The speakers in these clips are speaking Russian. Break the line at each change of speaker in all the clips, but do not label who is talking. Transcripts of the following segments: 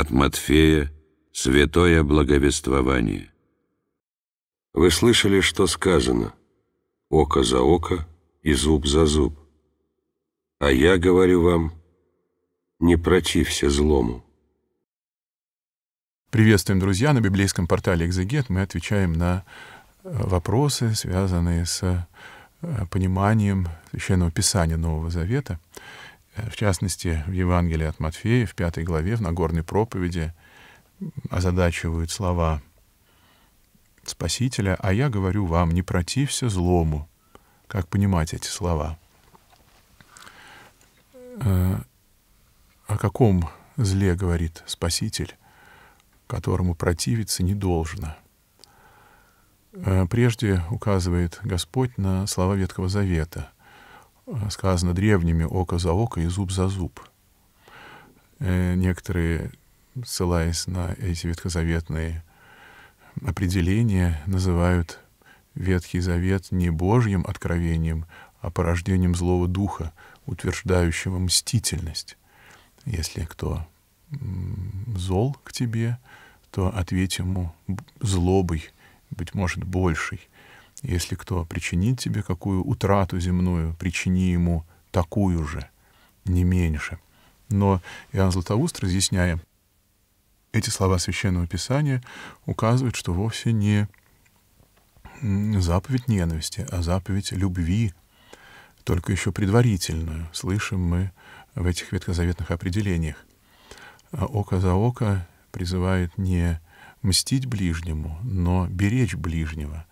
От Матфея «Святое благовествование». Вы слышали, что сказано «Око за око и зуб за зуб». А я говорю вам, не протився злому. Приветствуем, друзья, на библейском портале «Экзегет» мы отвечаем на э, вопросы, связанные с э, пониманием Священного Писания Нового Завета в частности, в Евангелии от Матфея, в пятой главе, в Нагорной проповеди, озадачивают слова Спасителя, «А я говорю вам, не протився злому». Как понимать эти слова? Э, о каком зле говорит Спаситель, которому противиться не должно? Э, прежде указывает Господь на слова Ветхого Завета — сказано древними «око за око» и «зуб за зуб». Э, некоторые, ссылаясь на эти ветхозаветные определения, называют Ветхий Завет не Божьим откровением, а порождением злого духа, утверждающего мстительность. Если кто зол к тебе, то ответь ему злобой, быть может, большей. Если кто причинит тебе какую утрату земную, причини ему такую же, не меньше. Но Иоанн Златоуст, разъясняя эти слова Священного Писания, указывает, что вовсе не заповедь ненависти, а заповедь любви, только еще предварительную, слышим мы в этих ветхозаветных определениях. А око за око призывает не мстить ближнему, но беречь ближнего,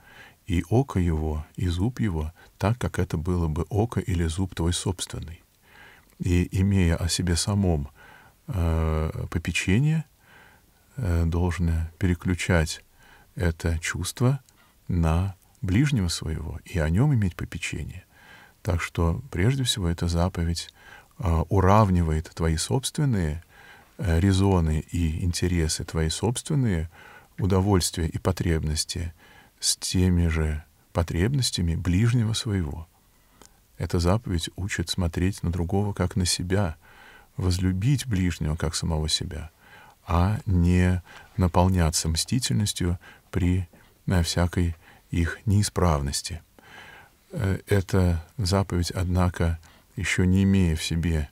и око его, и зуб его, так, как это было бы око или зуб твой собственный. И, имея о себе самом э, попечение, э, должно переключать это чувство на ближнего своего и о нем иметь попечение. Так что, прежде всего, эта заповедь э, уравнивает твои собственные э, резоны и интересы, твои собственные удовольствия и потребности – с теми же потребностями ближнего своего. Эта заповедь учит смотреть на другого как на себя, возлюбить ближнего как самого себя, а не наполняться мстительностью при на э, всякой их неисправности. Э, эта заповедь, однако, еще не имея в себе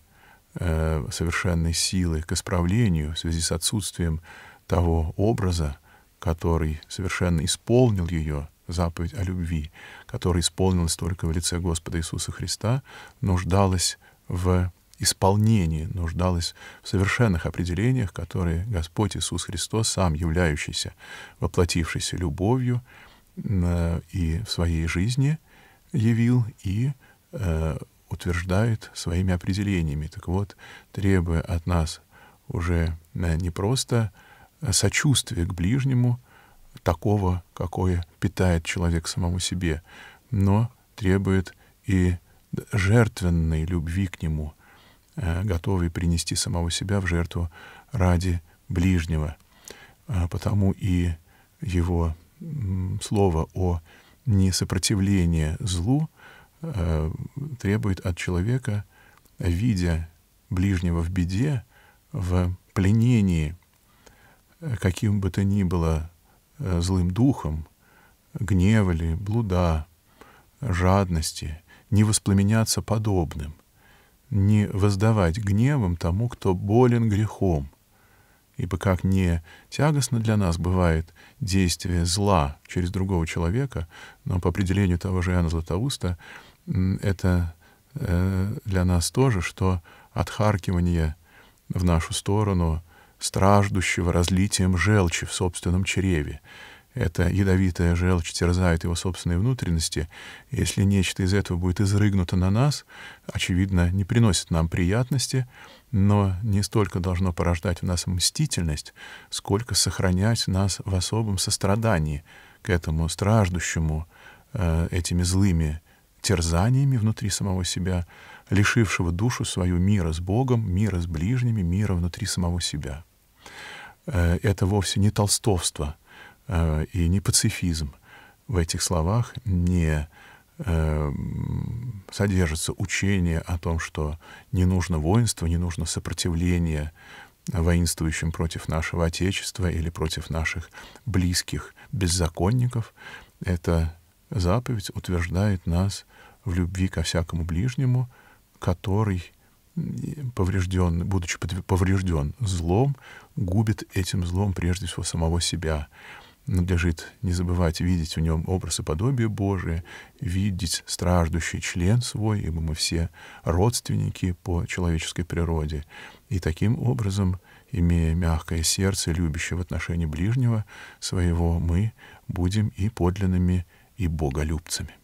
э, совершенной силы к исправлению в связи с отсутствием того образа, который совершенно исполнил ее, заповедь о любви, которая исполнилась только в лице Господа Иисуса Христа, нуждалась в исполнении, нуждалась в совершенных определениях, которые Господь Иисус Христос, сам являющийся, воплотившийся любовью э, и в своей жизни явил и э, утверждает своими определениями. Так вот, требуя от нас уже э, не просто сочувствие к ближнему, такого, какое питает человек самому себе, но требует и жертвенной любви к нему, э, готовый принести самого себя в жертву ради ближнего. А потому и его слово о несопротивлении злу э, требует от человека, видя ближнего в беде, в пленении, каким бы то ни было э, злым духом, гнева ли, блуда, жадности, не воспламеняться подобным, не воздавать гневом тому, кто болен грехом. Ибо как не тягостно для нас бывает действие зла через другого человека, но по определению того же Иоанна Златоуста это э, для нас тоже, что отхаркивание в нашу сторону — страждущего разлитием желчи в собственном чреве. Эта ядовитая желчь терзает его собственные внутренности. Если нечто из этого будет изрыгнуто на нас, очевидно, не приносит нам приятности, но не столько должно порождать в нас мстительность, сколько сохранять нас в особом сострадании к этому страждущему э, этими злыми терзаниями внутри самого себя, лишившего душу свою мира с Богом, мира с ближними, мира внутри самого себя. Э, это вовсе не толстовство э, и не пацифизм. В этих словах не э, содержится учение о том, что не нужно воинство, не нужно сопротивление воинствующим против нашего Отечества или против наших близких беззаконников. Эта заповедь утверждает нас в любви ко всякому ближнему, который поврежден, будучи поврежден злом, губит этим злом прежде всего самого себя. Надлежит не забывать видеть в нем образ и подобие Божие, видеть страждущий член свой, ибо мы все родственники по человеческой природе. И таким образом, имея мягкое сердце, любящее в отношении ближнего своего, мы будем и подлинными, и боголюбцами.